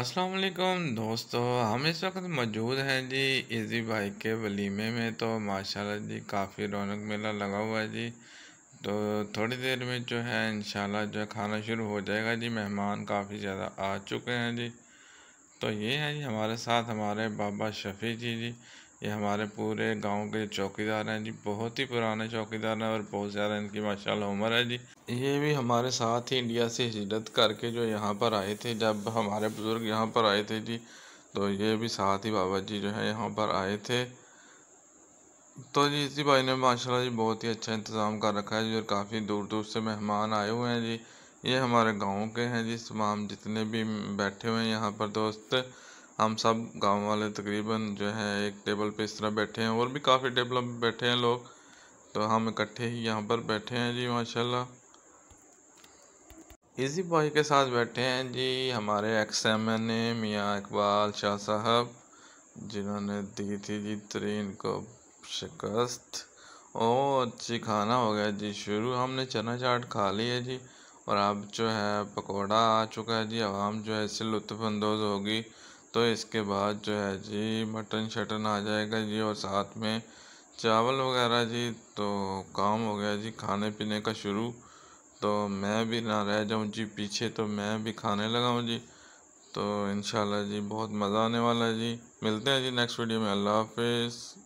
अस्सलाम वालेकुम दोस्तों हम इस वक्त मौजूद हैं जी इजी बाइक के वलीमे में तो माशाल्लाह जी काफ़ी रौनक मेला लगा हुआ है जी तो थोड़ी देर में जो है इंशाल्लाह जो खाना शुरू हो जाएगा जी मेहमान काफ़ी ज़्यादा आ चुके हैं जी तो ये है जी हमारे साथ हमारे बाबा शफ़ी जी जी ये हमारे पूरे गांव के चौकीदार हैं जी बहुत ही पुराने चौकीदार हैं और बहुत ज़्यादा इनकी माशाल्लाह उम्र है जी ये भी हमारे साथ ही इंडिया से हिजरत करके जो यहाँ पर आए थे जब हमारे बुज़ुर्ग यहाँ पर आए थे जी तो ये भी साथ ही बाबा जी जो है यहाँ पर आए थे तो जी इसी भाई ने माशा जी बहुत ही अच्छा इंतज़ाम कर रखा है जी और काफ़ी दूर दूर से मेहमान आए हुए हैं जी ये हमारे गाँव के हैं जी तमाम जितने भी बैठे हुए हैं यहाँ पर दोस्त हम सब गांव वाले तकरीबन जो है एक टेबल पे इस तरह बैठे हैं और भी काफ़ी टेबल बैठे हैं लोग तो हम इकट्ठे ही यहाँ पर बैठे हैं जी माशाल्लाह इसी बॉय के साथ बैठे हैं जी हमारे एक्स एम एन ए मियाँ इकबाल शाह साहब जिन्होंने दी थी जी तरीन को शिकस्त ओ अच्छी खाना हो गया जी शुरू हमने चना चाट खा ली है जी और अब जो है पकौड़ा आ चुका है जी आवाम जो है इससे लुत्फ़ानंदोज़ होगी तो इसके बाद जो है जी मटन शटन आ जाएगा जी और साथ में चावल वगैरह जी तो काम हो गया जी खाने पीने का शुरू तो मैं भी ना रह जाऊँ जी पीछे तो मैं भी खाने लगाऊँ जी तो इन जी बहुत मज़ा आने वाला है जी मिलते हैं जी नेक्स्ट वीडियो में अल्लाह हाफिज़